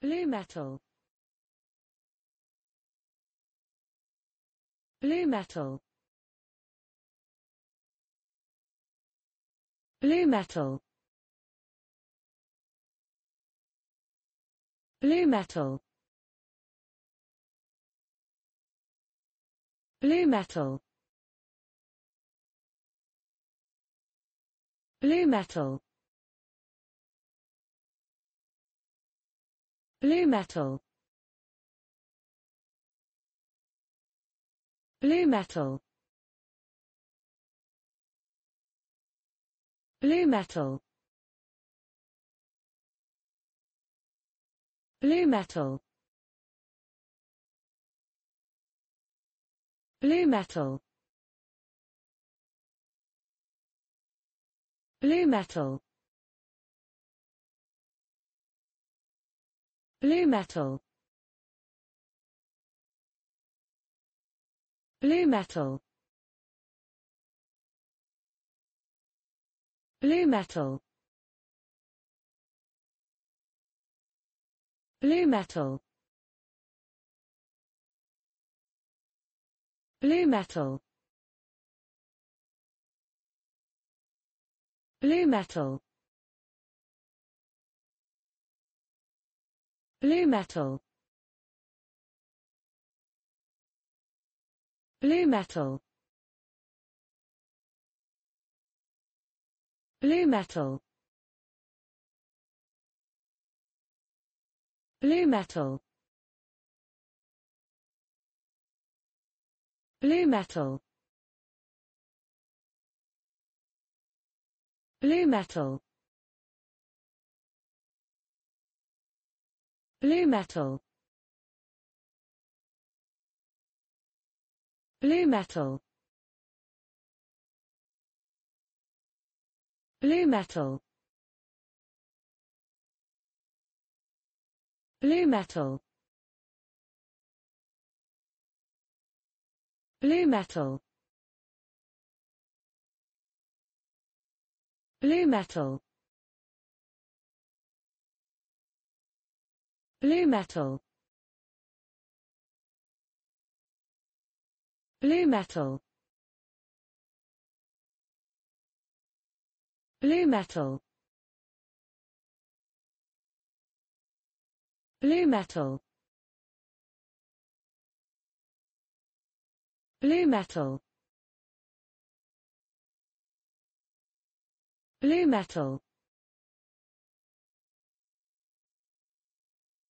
Blue metal Blue metal Blue metal Blue metal Blue metal Blue metal Blue metal Blue metal Blue metal Blue metal Blue metal Blue metal Blue metal Blue metal Blue metal Blue metal Blue metal Blue metal Blue metal Blue metal Blue metal Blue metal Blue metal Blue metal Blue metal Blue metal Blue metal Blue metal Blue metal Blue metal Blue metal Blue metal Blue metal Blue metal Blue metal Blue metal